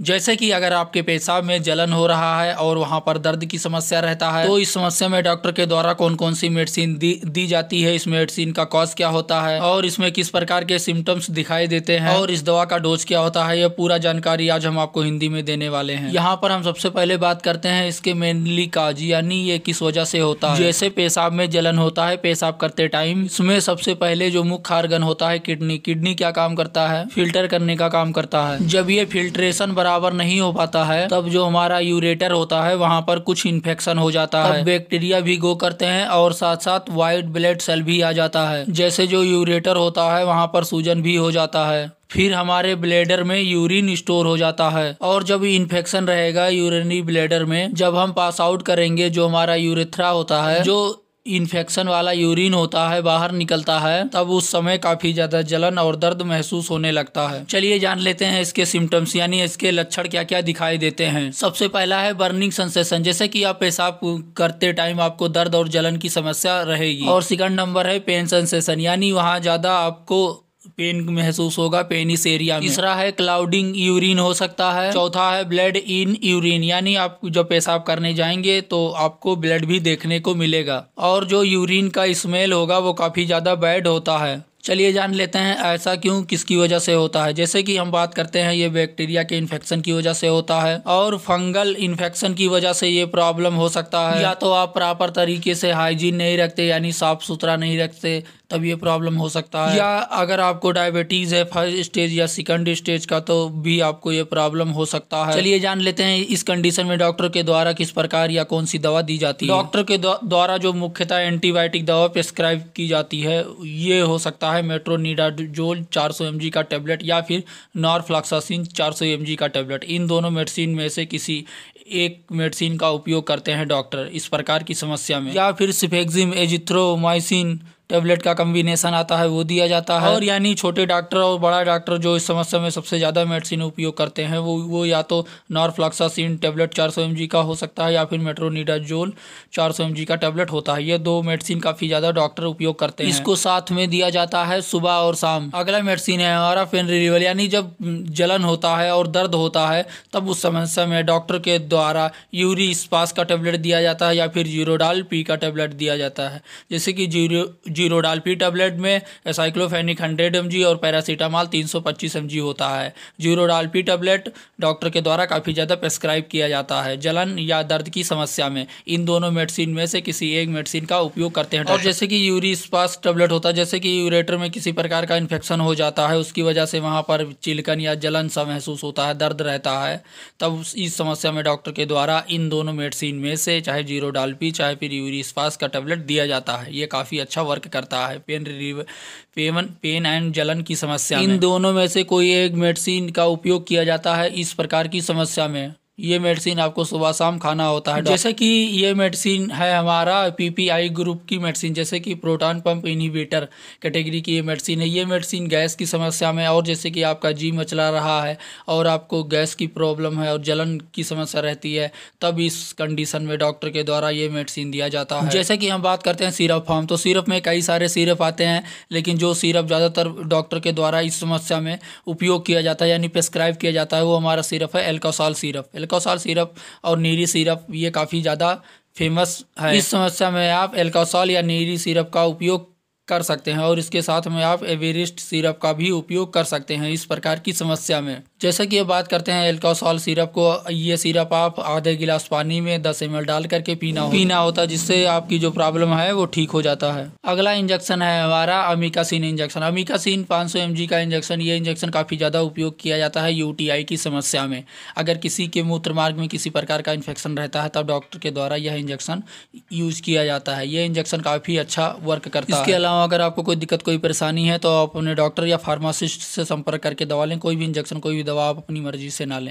जैसे कि अगर आपके पेशाब में जलन हो रहा है और वहाँ पर दर्द की समस्या रहता है तो इस समस्या में डॉक्टर के द्वारा कौन कौन सी मेडिसिन दी दी जाती है इस मेडिसिन का कॉज क्या होता है और इसमें किस प्रकार के सिम्टम्स दिखाई देते हैं और इस दवा का डोज क्या होता है यह पूरा जानकारी आज हम आपको हिंदी में देने वाले हैं यहाँ पर हम सबसे पहले बात करते हैं इसके मेनली काज यानी ये किस वजह से होता है जैसे पेशाब में जलन होता है पेशाब करते टाइम इसमें सबसे पहले जो मुख्य हारगन होता है किडनी किडनी क्या काम करता है फिल्टर करने का काम करता है जब ये फिल्ट्रेशन बराबर नहीं हो पाता है तब जो हमारा यूरेटर होता है वहाँ पर कुछ इन्फेक्शन हो जाता है बैक्टीरिया भी गो करते हैं और साथ साथ व्हाइट ब्लड सेल भी आ जाता है जैसे जो यूरेटर होता है वहाँ पर सूजन भी हो जाता है फिर हमारे ब्लेडर में यूरिन स्टोर हो जाता है और जब इन्फेक्शन रहेगा यूरिनरी ब्लेडर में जब हम पास आउट करेंगे जो हमारा यूरेथ्रा होता है जो इन्फेक्शन वाला यूरिन होता है बाहर निकलता है तब उस समय काफी ज्यादा जलन और दर्द महसूस होने लगता है चलिए जान लेते हैं इसके सिम्टम्स यानी इसके लक्षण क्या क्या दिखाई देते हैं सबसे पहला है बर्निंग सेंसेशन जैसे कि आप पेशाब करते टाइम आपको दर्द और जलन की समस्या रहेगी और सेकंड नंबर है पेन सेंसेशन यानी वहाँ ज्यादा आपको पेन महसूस होगा पेनिस एरिया में तीसरा है क्लाउडिंग यूरिन हो सकता है चौथा है ब्लड इन यूरिन यानी आप जब पेशाब करने जाएंगे तो आपको ब्लड भी देखने को मिलेगा और जो यूरिन का स्मेल होगा वो काफ़ी ज़्यादा बैड होता है चलिए जान लेते हैं ऐसा क्यों किसकी वजह से होता है जैसे कि हम बात करते हैं ये बैक्टीरिया के इन्फेक्शन की वजह से होता है और फंगल इन्फेक्शन की वजह से ये प्रॉब्लम हो सकता है या तो आप प्रॉपर तरीके से हाइजीन नहीं रखते यानी साफ़ सुथरा नहीं रखते तब ये प्रॉब्लम हो सकता है या अगर आपको डायबिटीज़ है फर्स्ट स्टेज या सेकेंड स्टेज का तो भी आपको ये प्रॉब्लम हो सकता है चलिए जान लेते हैं इस कंडीशन में डॉक्टर के द्वारा किस प्रकार या कौन सी दवा दी जाती है डॉक्टर के द्वारा जो मुख्यतः एंटीबायोटिक दवा प्रेस्क्राइब की जाती है ये हो सकता है मेट्रोनिडाजोल चार सौ का टेबलेट या फिर नॉर्फ्लाक्सासिन चार सौ का टेबलेट इन दोनों मेडिसिन में से किसी एक मेडिसिन का उपयोग करते हैं डॉक्टर इस प्रकार की समस्या में या फिर सिफेक्जिम एजिथ्रोमाइसिन टेबलेट का कम्बिनेशन आता है वो दिया जाता है और यानी छोटे डॉक्टर और बड़ा डॉक्टर जो इस समस्या में सबसे ज़्यादा मेडिसिन उपयोग करते हैं वो वो या तो नॉर्फ्लॉक्सासिन टेबलेट चार सौ का हो सकता है या फिर मेट्रोनिडाजोल चार सौ का टेबलेट होता है ये दो मेडिसिन काफ़ी ज़्यादा डॉक्टर उपयोग करते हैं इसको साथ में दिया जाता है सुबह और शाम अगला मेडिसिन है हमारा पेन रिलीवल यानी जब जलन होता है और दर्द होता है तब उस समस्या में डॉक्टर के द्वारा यूरी इस्पास का टेबलेट दिया जाता है या फिर जीरोडाल पी का टेबलेट दिया जाता है जैसे कि जीरो जीरो डालपी टैबलेट में साइक्लोफेनिक हंड्रेड एम और पैरासीटामॉल तीन सौ पच्चीस एम होता है जीरो डालपी टैबलेट डॉक्टर के द्वारा काफ़ी ज़्यादा प्रेस्क्राइब किया जाता है जलन या दर्द की समस्या में इन दोनों मेडिसिन में से किसी एक मेडिसिन का उपयोग करते हैं और अच्छा। जैसे कि यूरी स्पास टैबलेट होता है जैसे कि यूरेटर में किसी प्रकार का इन्फेक्शन हो जाता है उसकी वजह से वहाँ पर चिलकन या जलन सा महसूस होता है दर्द रहता है तब इस समस्या में डॉक्टर के द्वारा इन दोनों मेडिसिन में से चाहे जीरो डालपी चाहे फिर यूरी स्पास का टैबलेट दिया जाता है ये काफ़ी अच्छा वर्क करता है पेन रिलीव पेमन पेन एंड जलन की समस्या इन दोनों में से कोई एक मेडिसिन का उपयोग किया जाता है इस प्रकार की समस्या में ये मेडिसिन आपको सुबह शाम खाना होता है जैसे कि ये मेडिसिन है हमारा पीपीआई ग्रुप की मेडिसिन जैसे कि प्रोटॉन पंप इनिवेटर कैटेगरी की ये मेडिसिन है ये मेडिसिन गैस की समस्या में और जैसे कि आपका जी मचला रहा है और आपको गैस की प्रॉब्लम है और जलन की समस्या रहती है तब इस कंडीशन में डॉक्टर के द्वारा ये मेडिसिन दिया जाता है जैसे कि हम बात करते हैं सिरप फार्म तो सिरप में कई सारे सिरप आते हैं लेकिन जो सीरप ज़्यादातर डॉक्टर के द्वारा इस समस्या में उपयोग किया जाता है यानी प्रेस्क्राइब किया जाता है वो हमारा सिरप है एल्कोसाल सीरप एल्कोसॉल सिरप और नीरी सिरप ये काफ़ी ज़्यादा फेमस है इस समस्या में आप एल्कोसॉल या नीरी सिरप का उपयोग कर सकते हैं और इसके साथ में आप एवेरिस्ट सिरप का भी उपयोग कर सकते हैं इस प्रकार की समस्या में जैसे कि बात करते हैं एल्कोसॉल सिरप को ये सिरप आप आधे गिलास पानी में दस एम डाल करके पीना हो, पीना होता है जिससे आपकी जो प्रॉब्लम है वो ठीक हो जाता है अगला इंजेक्शन है हमारा अमिकासिन इंजेक्शन अमिकासिन पाँच सौ का इंजेक्शन ये इंजेक्शन काफ़ी ज़्यादा उपयोग किया जाता है यूटीआई की समस्या में अगर किसी के मूत्र मार्ग में किसी प्रकार का इन्फेक्शन रहता है तब डॉक्टर के द्वारा यह इंजेक्शन यूज किया जाता है यह इंजेक्शन काफ़ी अच्छा वर्क करता है इसके अलावा अगर आपको कोई दिक्कत कोई परेशानी है तो आप अपने डॉक्टर या फार्मासिस्ट से संपर्क करके दवा लें कोई भी इंजेक्शन कोई भी दवा आप अपनी मर्जी से ना लें